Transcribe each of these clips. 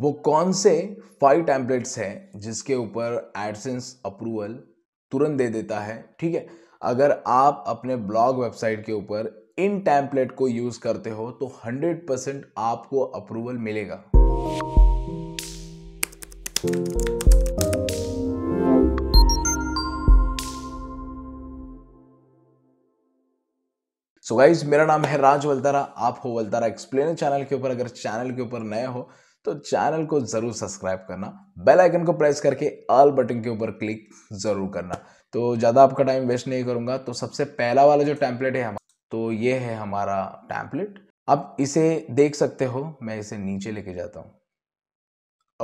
वो कौन से फाइव टैंपलेट्स हैं जिसके ऊपर एडसेंस अप्रूवल तुरंत दे देता है ठीक है अगर आप अपने ब्लॉग वेबसाइट के ऊपर इन टैंपलेट को यूज़ करते हो तो 100% आपको अप्रूवल मिलेगा सो so गाइज मेरा नाम है राज वल्तारा आप हो वल्तारा एक्सप्लेनर चैनल के ऊपर अगर चैनल के ऊपर नए हो तो चैनल को ज़रूर सब्सक्राइब करना बेल आइकन को प्रेस करके ऑल बटन के ऊपर क्लिक ज़रूर करना तो ज़्यादा आपका टाइम वेस्ट नहीं करूँगा तो सबसे पहला वाला जो टैंपलेट है हमारा तो ये है हमारा टैंपलेट आप इसे देख सकते हो मैं इसे नीचे लेके जाता हूँ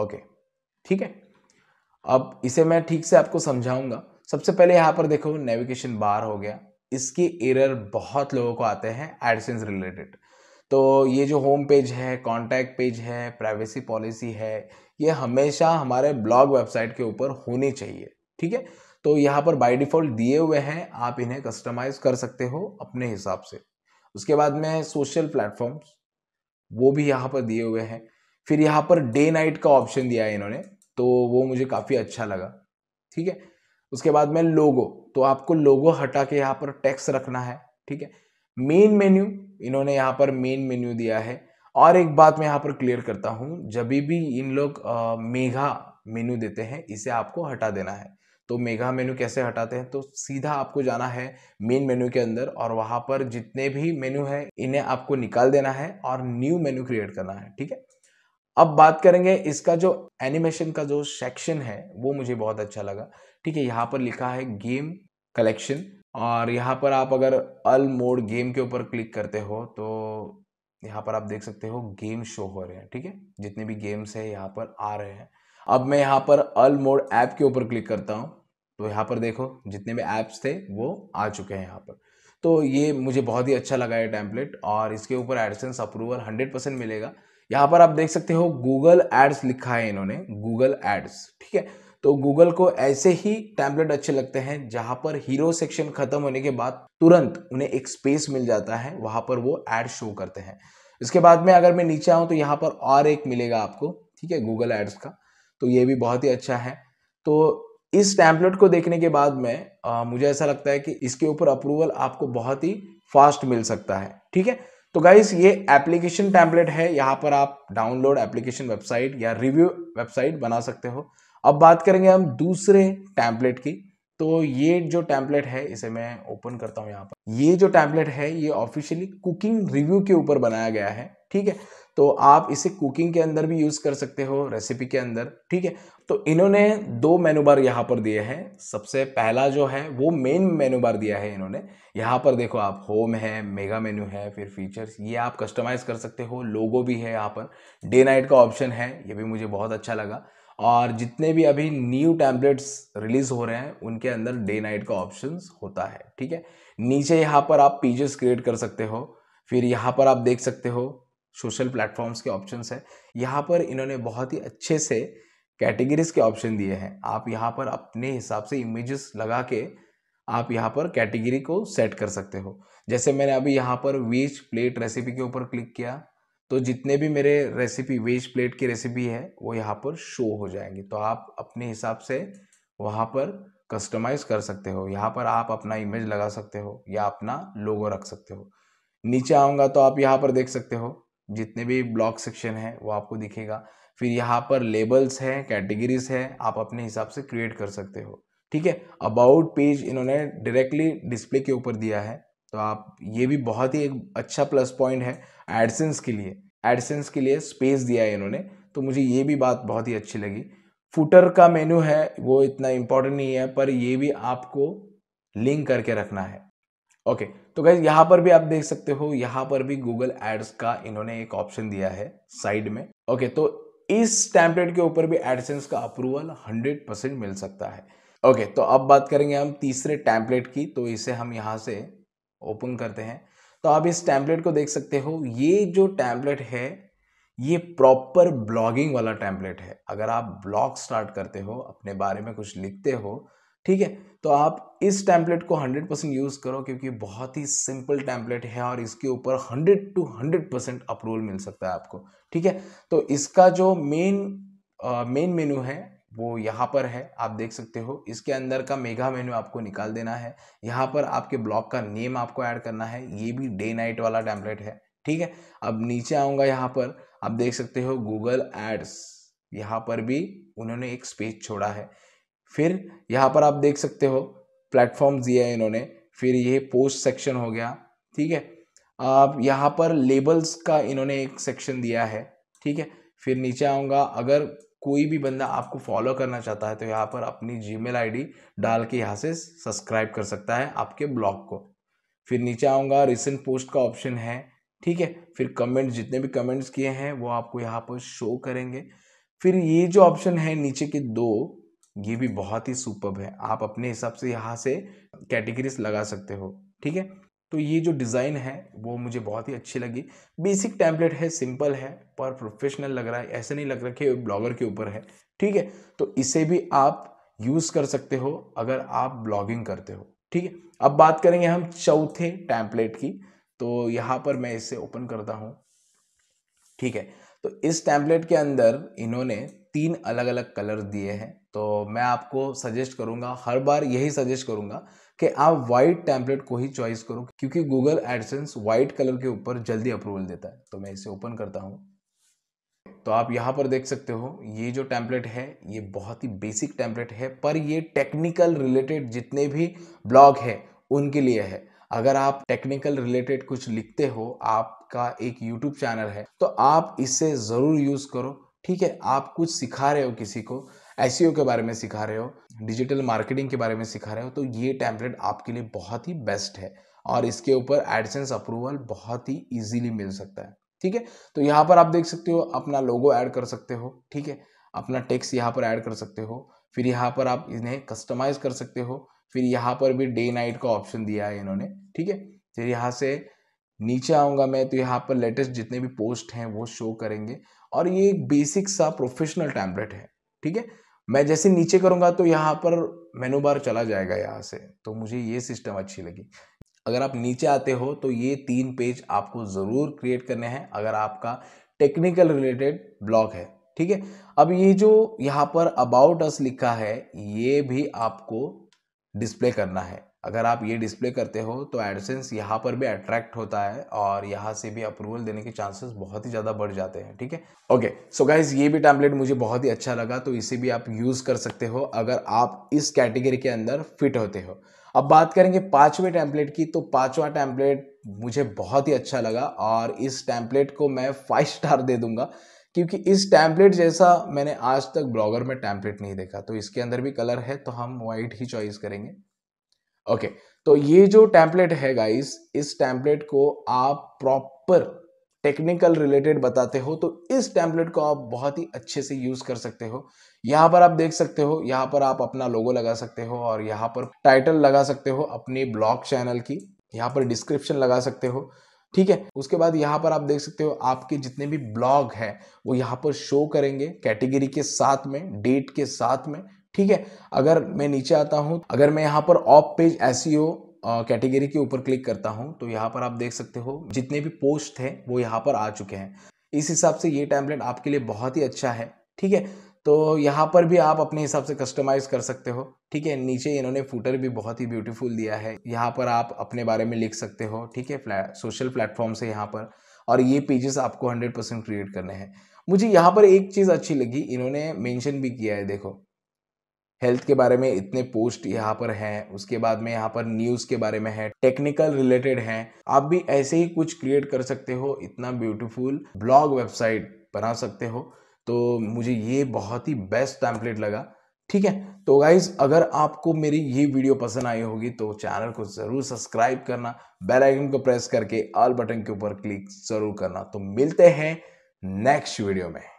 ओके ठीक है अब इसे मैं ठीक से आपको समझाऊंगा सबसे पहले यहाँ पर देखो नेविगेशन बार हो गया इसके एरर बहुत लोगों को आते हैं एडसेंस रिलेटेड तो ये जो होम पेज है कॉन्टैक्ट पेज है प्राइवेसी पॉलिसी है ये हमेशा हमारे ब्लॉग वेबसाइट के ऊपर होनी चाहिए ठीक है तो यहाँ पर बाय डिफ़ॉल्ट दिए हुए हैं आप इन्हें कस्टमाइज कर सकते हो अपने हिसाब से उसके बाद में सोशल प्लेटफॉर्म्स वो भी यहाँ पर दिए हुए हैं फिर यहाँ पर डे नाइट का ऑप्शन दिया है इन्होंने तो वो मुझे काफ़ी अच्छा लगा ठीक है उसके बाद में लोगो तो आपको लोगो हटा के यहाँ पर टैक्स रखना है ठीक है मेन मेन्यू इन्होंने यहाँ पर मेन मेन्यू दिया है और एक बात मैं यहाँ पर क्लियर करता हूँ जब भी इन लोग मेघा मेन्यू देते हैं इसे आपको हटा देना है तो मेगा मेन्यू कैसे हटाते हैं तो सीधा आपको जाना है मेन मेन्यू के अंदर और वहां पर जितने भी मेन्यू है इन्हें आपको निकाल देना है और न्यू मेन्यू क्रिएट करना है ठीक है अब बात करेंगे इसका जो एनिमेशन का जो सेक्शन है वो मुझे बहुत अच्छा लगा ठीक है यहाँ पर लिखा है गेम कलेक्शन और यहाँ पर आप अगर अल मोड गेम के ऊपर क्लिक करते हो तो यहाँ पर आप देख सकते हो गेम शो हो रहे हैं ठीक है जितने भी गेम्स हैं यहाँ पर आ रहे हैं अब मैं यहाँ पर अल मोड ऐप के ऊपर क्लिक करता हूँ तो यहाँ पर देखो जितने भी ऐप्स थे वो आ चुके हैं यहाँ पर तो ये मुझे बहुत ही अच्छा लगा है टैंपलेट और इसके ऊपर एडसेंस अप्रूवल हंड्रेड परसेंट मिलेगा यहाँ पर आप देख सकते हो गूगल एड्स लिखा है इन्होंने गूगल एड्स ठीक है तो गूगल को ऐसे ही टैंपलेट अच्छे लगते हैं जहां पर हीरो सेक्शन खत्म होने के बाद तुरंत उन्हें एक स्पेस मिल जाता है वहां पर वो एड शो करते हैं इसके बाद में अगर मैं नीचे आऊँ तो यहाँ पर और एक मिलेगा आपको ठीक है गूगल एड्स का तो ये भी बहुत ही अच्छा है तो इस टैंपलेट को देखने के बाद में आ, मुझे ऐसा लगता है कि इसके ऊपर अप्रूवल आपको बहुत ही फास्ट मिल सकता है ठीक है तो गाइस ये एप्लीकेशन टैंपलेट है यहाँ पर आप डाउनलोड एप्लीकेशन वेबसाइट या रिव्यू वेबसाइट बना सकते हो अब बात करेंगे हम दूसरे टैंपलेट की तो ये जो टैम्पलेट है इसे मैं ओपन करता हूँ यहाँ पर ये जो टैंपलेट है ये ऑफिशियली कुकिंग रिव्यू के ऊपर बनाया गया है ठीक है तो आप इसे कुकिंग के अंदर भी यूज़ कर सकते हो रेसिपी के अंदर ठीक है तो इन्होंने दो मेनू बार यहाँ पर दिए हैं सबसे पहला जो है वो मेन मेनू बार दिया है इन्होंने यहाँ पर देखो आप होम है मेगा मेन्यू है फिर फीचर्स ये आप कस्टमाइज़ कर सकते हो लोगो भी है यहाँ पर डे नाइट का ऑप्शन है ये भी मुझे बहुत अच्छा लगा और जितने भी अभी न्यू टैबलेट्स रिलीज हो रहे हैं उनके अंदर डे नाइट का ऑप्शन होता है ठीक है नीचे यहाँ पर आप पेजेस क्रिएट कर सकते हो फिर यहाँ पर आप देख सकते हो सोशल प्लेटफॉर्म्स के ऑप्शंस है यहाँ पर इन्होंने बहुत ही अच्छे से कैटेगरीज के ऑप्शन दिए हैं आप यहाँ पर अपने हिसाब से इमेजेस लगा के आप यहाँ पर कैटेगरी को सेट कर सकते हो जैसे मैंने अभी यहाँ पर वेज प्लेट रेसिपी के ऊपर क्लिक किया तो जितने भी मेरे रेसिपी वेज प्लेट की रेसिपी है वो यहाँ पर शो हो जाएंगी तो आप अपने हिसाब से वहाँ पर कस्टमाइज़ कर सकते हो यहाँ पर आप अपना इमेज लगा सकते हो या अपना लोगो रख सकते हो नीचे आऊँगा तो आप यहाँ पर देख सकते हो जितने भी ब्लॉक सेक्शन है वो आपको दिखेगा फिर यहाँ पर लेबल्स हैं कैटेगरीज है आप अपने हिसाब से क्रिएट कर सकते हो ठीक है अबाउट पेज इन्होंने डायरेक्टली डिस्प्ले के ऊपर दिया है तो आप ये भी बहुत ही एक अच्छा प्लस पॉइंट है एडसेंस के लिए एडसेंस के लिए स्पेस दिया है इन्होंने तो मुझे ये भी बात बहुत ही अच्छी लगी फुटर का मेन्यू है वो इतना इम्पोर्टेंट नहीं है पर ये भी आपको लिंक करके रखना है ओके तो गैस यहाँ पर भी आप देख सकते हो यहाँ पर भी गूगल एड्स का इन्होंने एक ऑप्शन दिया है साइड में ओके तो इस टैंपलेट के ऊपर भी एडसेंस का अप्रूवल 100 परसेंट मिल सकता है ओके तो अब बात करेंगे हम तीसरे टैंपलेट की तो इसे हम यहाँ से ओपन करते हैं तो आप इस टैंपलेट को देख सकते हो ये जो टैंपलेट है ये प्रॉपर ब्लॉगिंग वाला टैंपलेट है अगर आप ब्लॉग स्टार्ट करते हो अपने बारे में कुछ लिखते हो ठीक है तो आप इस टैंपलेट को 100 परसेंट यूज़ करो क्योंकि बहुत ही सिंपल टैंपलेट है और इसके ऊपर 100 टू 100 परसेंट अप्रूवल मिल सकता है आपको ठीक है तो इसका जो मेन मेन मेन्यू है वो यहाँ पर है आप देख सकते हो इसके अंदर का मेगा मेन्यू आपको निकाल देना है यहाँ पर आपके ब्लॉक का नेम आपको ऐड करना है ये भी डे नाइट वाला टैम्पलेट है ठीक है अब नीचे आऊँगा यहाँ पर आप देख सकते हो गूगल एड्स यहाँ पर भी उन्होंने एक स्पेस छोड़ा है फिर यहाँ पर आप देख सकते हो प्लेटफॉर्म दिए हैं इन्होंने फिर ये पोस्ट सेक्शन हो गया ठीक है आप यहाँ पर लेबल्स का इन्होंने एक सेक्शन दिया है ठीक है फिर नीचे आऊँगा अगर कोई भी बंदा आपको फॉलो करना चाहता है तो यहाँ पर अपनी जी मेल डाल के यहाँ से सब्सक्राइब कर सकता है आपके ब्लॉग को फिर नीचे आऊँगा रिसेंट पोस्ट का ऑप्शन है ठीक है फिर कमेंट जितने भी कमेंट्स किए हैं वो आपको यहाँ पर शो करेंगे फिर ये जो ऑप्शन है नीचे के दो ये भी बहुत ही सुपर है आप अपने हिसाब से यहाँ से कैटेगरीज लगा सकते हो ठीक है तो ये जो डिज़ाइन है वो मुझे बहुत ही अच्छी लगी बेसिक टैंपलेट है सिंपल है पर प्रोफेशनल लग रहा है ऐसे नहीं लग रहा कि ब्लॉगर के ऊपर है ठीक है तो इसे भी आप यूज़ कर सकते हो अगर आप ब्लॉगिंग करते हो ठीक है अब बात करेंगे हम चौथे टैंपलेट की तो यहाँ पर मैं इसे ओपन करता हूँ ठीक है तो इस टैंपलेट के अंदर इन्होंने तीन अलग अलग कलर दिए हैं तो मैं आपको सजेस्ट करूँगा हर बार यही सजेस्ट करूँगा कि आप वाइट टैंपलेट को ही चॉइस करो क्योंकि गूगल एडसेंस वाइट कलर के ऊपर जल्दी अप्रूवल देता है तो मैं इसे ओपन करता हूँ तो आप यहाँ पर देख सकते हो ये जो टैंपलेट है ये बहुत ही बेसिक टैंपलेट है पर ये टेक्निकल रिलेटेड जितने भी ब्लॉग है उनके लिए है अगर आप टेक्निकल रिलेटेड कुछ लिखते हो आपका एक यूट्यूब चैनल है तो आप इसे ज़रूर यूज़ करो ठीक है आप कुछ सिखा रहे हो किसी को एस e के बारे में सिखा रहे हो डिजिटल मार्केटिंग के बारे में सिखा रहे हो तो ये टैम्पलेट आपके लिए बहुत ही बेस्ट है और इसके ऊपर एडसेंस अप्रूवल बहुत ही ईजिली मिल सकता है ठीक है तो यहाँ पर आप देख सकते हो अपना लोगो ऐड कर सकते हो ठीक है अपना टेक्स यहाँ पर ऐड कर सकते हो फिर यहाँ पर आप इन्हें कस्टमाइज कर सकते हो फिर यहाँ पर भी डे नाइट का ऑप्शन दिया है इन्होंने ठीक है फिर यहाँ से नीचे आऊँगा मैं तो यहाँ पर लेटेस्ट जितने भी पोस्ट हैं वो शो करेंगे और ये एक बेसिक सा प्रोफेशनल टैंपलेट है ठीक है मैं जैसे नीचे करूँगा तो यहाँ पर मेनू बार चला जाएगा यहाँ से तो मुझे ये सिस्टम अच्छी लगी अगर आप नीचे आते हो तो ये तीन पेज आपको ज़रूर क्रिएट करने हैं अगर आपका टेक्निकल रिलेटेड ब्लॉग है ठीक है अब ये जो यहाँ पर अबाउट अस लिखा है ये भी आपको डिस्प्ले करना है अगर आप ये डिस्प्ले करते हो तो एडसेंस यहाँ पर भी अट्रैक्ट होता है और यहाँ से भी अप्रूवल देने के चांसेस बहुत ही ज़्यादा बढ़ जाते हैं ठीक है ओके सो गाइज ये भी टैबलेट मुझे बहुत ही अच्छा लगा तो इसे भी आप यूज़ कर सकते हो अगर आप इस कैटेगरी के अंदर फिट होते हो अब बात करेंगे पाँचवें टैम्पलेट की तो पाँचवा टैम्पलेट मुझे बहुत ही अच्छा लगा और इस टैम्पलेट को मैं फाइव स्टार दे दूंगा क्योंकि इस टैम्पलेट जैसा मैंने आज तक ब्लॉगर में टैम्पलेट नहीं देखा तो इसके अंदर भी कलर है तो हम वाइट ही चॉइस करेंगे ओके तो ये जो टैंपलेट है गाइस इस टैंपलेट को आप प्रॉपर टेक्निकल रिलेटेड बताते हो तो इस टैंपलेट को आप बहुत ही अच्छे से यूज कर सकते हो यहाँ पर आप देख सकते हो यहाँ पर आप अपना लोगो लगा सकते हो और यहाँ पर टाइटल लगा सकते हो अपने ब्लॉग चैनल की यहाँ पर डिस्क्रिप्शन लगा सकते हो ठीक है उसके बाद यहाँ पर आप देख सकते हो आपके जितने भी ब्लॉग हैं वो यहाँ पर शो करेंगे कैटेगरी के साथ में डेट के साथ में ठीक है अगर मैं नीचे आता हूँ अगर मैं यहाँ पर ऑफ पेज एस कैटेगरी के ऊपर क्लिक करता हूँ तो यहाँ पर आप देख सकते हो जितने भी पोस्ट हैं वो यहाँ पर आ चुके हैं इस हिसाब से ये टैबलेट आपके लिए बहुत ही अच्छा है ठीक है तो यहाँ पर भी आप अपने हिसाब से कस्टमाइज़ कर सकते हो ठीक है नीचे इन्होंने फूटर भी बहुत ही ब्यूटीफुल दिया है यहाँ पर आप अपने बारे में लिख सकते हो ठीक है फ्लै, सोशल प्लेटफॉर्म से यहाँ पर और ये पेजेस आपको 100 परसेंट क्रिएट करने हैं मुझे यहाँ पर एक चीज़ अच्छी लगी इन्होंने मेंशन भी किया है देखो हेल्थ के बारे में इतने पोस्ट यहाँ पर हैं उसके बाद में यहाँ पर न्यूज़ के बारे में है टेक्निकल रिलेटेड हैं आप भी ऐसे ही कुछ क्रिएट कर सकते हो इतना ब्यूटीफुल ब्लॉग वेबसाइट बना सकते हो तो मुझे ये बहुत ही बेस्ट टैम्पलेट लगा ठीक है तो गाइज अगर आपको मेरी ये वीडियो पसंद आई होगी तो चैनल को ज़रूर सब्सक्राइब करना बेल आइकन को प्रेस करके ऑल बटन के ऊपर क्लिक ज़रूर करना तो मिलते हैं नेक्स्ट वीडियो में